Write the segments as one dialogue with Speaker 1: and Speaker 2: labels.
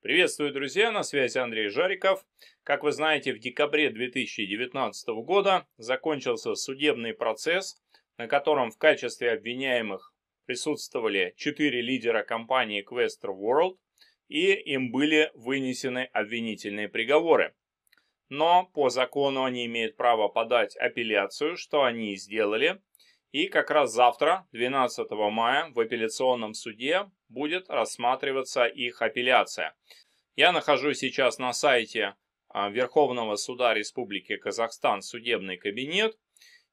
Speaker 1: Приветствую, друзья, на связи Андрей Жариков. Как вы знаете, в декабре 2019 года закончился судебный процесс, на котором в качестве обвиняемых присутствовали четыре лидера компании Quester World, и им были вынесены обвинительные приговоры. Но по закону они имеют право подать апелляцию, что они и сделали, и как раз завтра, 12 мая, в апелляционном суде будет рассматриваться их апелляция. Я нахожусь сейчас на сайте а, Верховного суда Республики Казахстан «Судебный кабинет».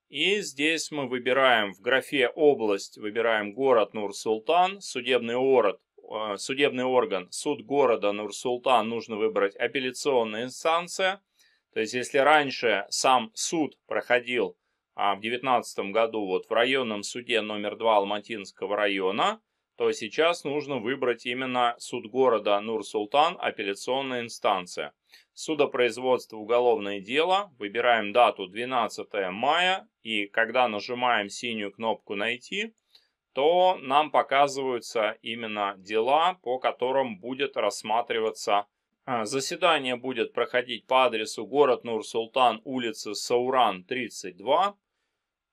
Speaker 1: И здесь мы выбираем в графе «Область», выбираем город Нур-Султан, судебный, город, а, судебный орган, суд города Нур-Султан, нужно выбрать апелляционная инстанция. То есть, если раньше сам суд проходил а в 2019 году вот в районном суде номер 2 Алматинского района, то сейчас нужно выбрать именно суд города Нур-Султан, апелляционная инстанция. Судопроизводство уголовное дело, выбираем дату 12 мая, и когда нажимаем синюю кнопку «Найти», то нам показываются именно дела, по которым будет рассматриваться а, Заседание будет проходить по адресу город Нур-Султан, улица Сауран, 32.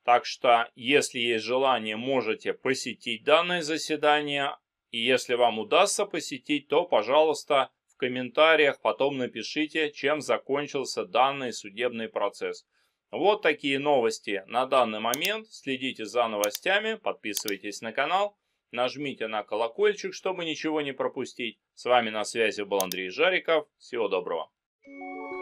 Speaker 1: Так что, если есть желание, можете посетить данное заседание. И если вам удастся посетить, то, пожалуйста, в комментариях потом напишите, чем закончился данный судебный процесс. Вот такие новости на данный момент. Следите за новостями, подписывайтесь на канал, нажмите на колокольчик, чтобы ничего не пропустить. С вами на связи был Андрей Жариков. Всего доброго. Thank you.